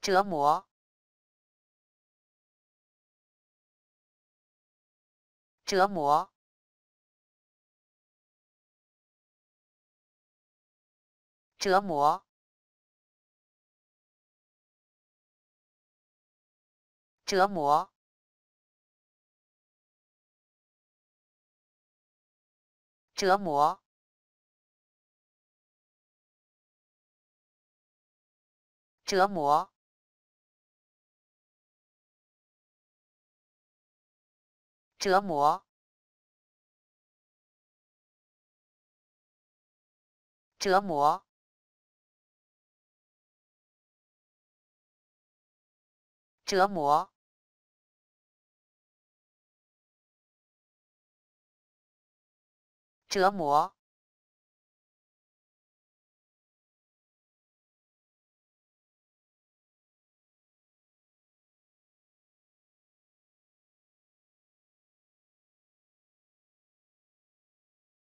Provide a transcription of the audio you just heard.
折磨，折磨，折磨，折磨，折磨，折磨。折磨，折磨，折磨，折磨。